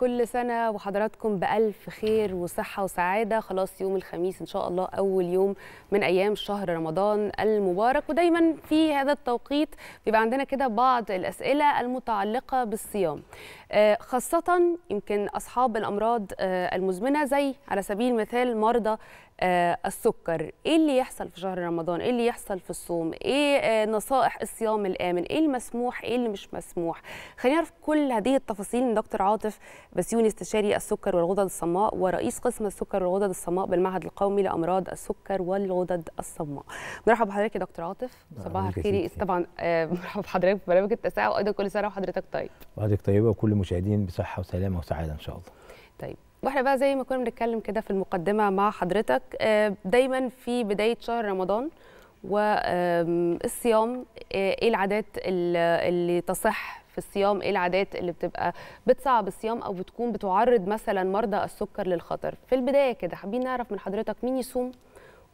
كل سنة وحضراتكم بألف خير وصحة وسعادة خلاص يوم الخميس إن شاء الله أول يوم من أيام شهر رمضان المبارك ودايما في هذا التوقيت بيبقى عندنا كده بعض الأسئلة المتعلقة بالصيام آه، خاصة يمكن أصحاب الأمراض آه، المزمنة زي على سبيل المثال مرضى آه، السكر ايه اللي يحصل في شهر رمضان ايه اللي يحصل في الصوم ايه نصائح الصيام الامن ايه المسموح ايه اللي مش مسموح خلينا نعرف كل هذه التفاصيل من دكتور عاطف بسيوني استشاري السكر والغدد الصماء ورئيس قسم السكر والغدد الصماء بالمعهد القومي لامراض السكر والغدد الصماء مرحبا بحضرتك يا دكتور عاطف صباح الخير طبعا آه، مرحبا بحضرتك في برنامج التساؤل وايضا كل سنه وحضرتك طيب وحضرتك طيبه وكل المشاهدين بصحه وسلامه وسعاده ان شاء الله طيب واحنا بقى زي ما كنا بنتكلم كده في المقدمه مع حضرتك آه، دايما في بدايه شهر رمضان والصيام آه، ايه العادات اللي تصح في الصيام ايه العادات اللي بتبقى بتصعب الصيام او بتكون بتعرض مثلا مرضى السكر للخطر في البدايه كده حابين نعرف من حضرتك مين يصوم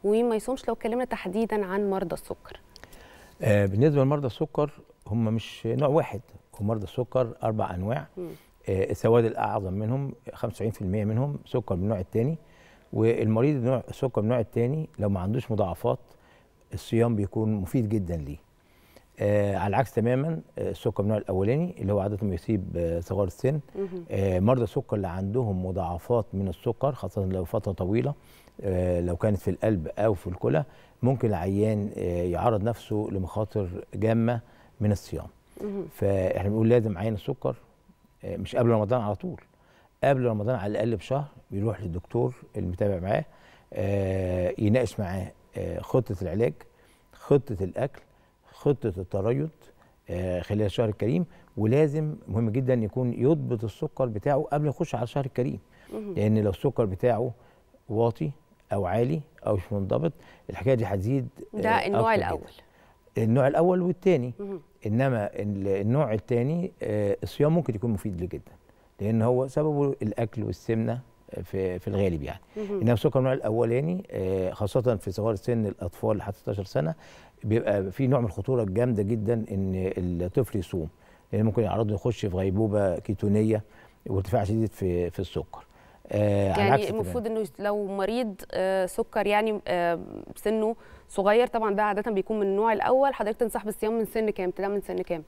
ومين ما يصومش لو اتكلمنا تحديدا عن مرضى السكر آه بالنسبه لمرضى السكر هم مش نوع واحد هم مرضى السكر اربع انواع آه السواد الاعظم منهم 95% منهم سكر من النوع الثاني والمريض نوع السكر من النوع الثاني لو ما عندوش مضاعفات الصيام بيكون مفيد جدا ليه آه على العكس تماما آه، السكر النوع الاولاني اللي هو عاده ما يصيب آه، صغار السن آه مرضى السكر اللي عندهم مضاعفات من السكر خاصه لو فتره طويله آه لو كانت في القلب او في الكلى ممكن العيان آه، يعرض نفسه لمخاطر جامه من الصيام فاحنا بنقول لازم عين السكر مش قبل رمضان على طول قبل رمضان على الاقل بشهر بيروح للدكتور المتابع معاه يناقش معاه خطه العلاج خطه الاكل خطه التريض آه، خلال الشهر الكريم ولازم مهم جدا يكون يضبط السكر بتاعه قبل ما يخش على الشهر الكريم لان لو السكر بتاعه واطي او عالي او مش منضبط الحكايه دي هتزيد ده آه، النوع الاول جداً. النوع الاول والثاني انما آه، النوع الثاني الصيام ممكن يكون مفيد جدا لان هو سببه الاكل والسمنه في في الغالب يعني انما السكر النوع الاولاني آه، خاصه في صغار سن الاطفال لحد 16 سنه بيبقى في نوع من الخطوره الجامده جدا ان الطفل يصوم لان ممكن يعرضه يخش في غيبوبه كيتونيه وارتفاع شديد في في السكر آه يعني المفروض انه لو مريض آه سكر يعني آه سنه صغير طبعا ده عاده بيكون من النوع الاول حضرتك تنصح بالصيام من سن كام؟ ابتداء من سن كام؟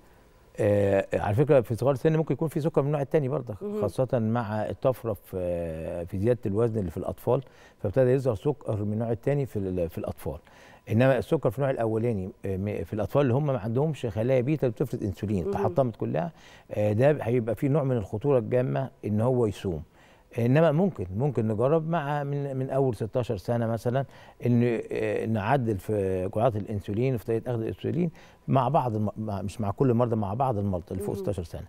آه على فكره في صغار السن ممكن يكون في سكر من النوع الثاني برضه خاصه مع الطفره في في زياده الوزن اللي في الاطفال فابتدى يظهر سكر من النوع الثاني في في الاطفال انما السكر في النوع الاولاني آه، في الاطفال اللي هم ما عندهمش خلايا بيتا بتفرز انسولين تحطمت كلها آه، ده هيبقى فيه نوع من الخطوره الجامه ان هو يصوم انما ممكن ممكن نجرب مع من من اول 16 سنه مثلا ان آه، نعدل في جرعات الانسولين في طريقه اخذ الانسولين مع بعض الم... مش مع كل المرضى مع بعض المرضى اللي فوق 16 سنه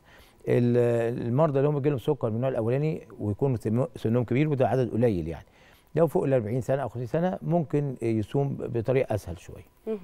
المرضى اللي هم بيجيلهم سكر من النوع الاولاني ويكون سنهم كبير وده عدد قليل يعني لو فوق ال 40 سنه او 50 سنه ممكن يصوم بطريقه اسهل شويه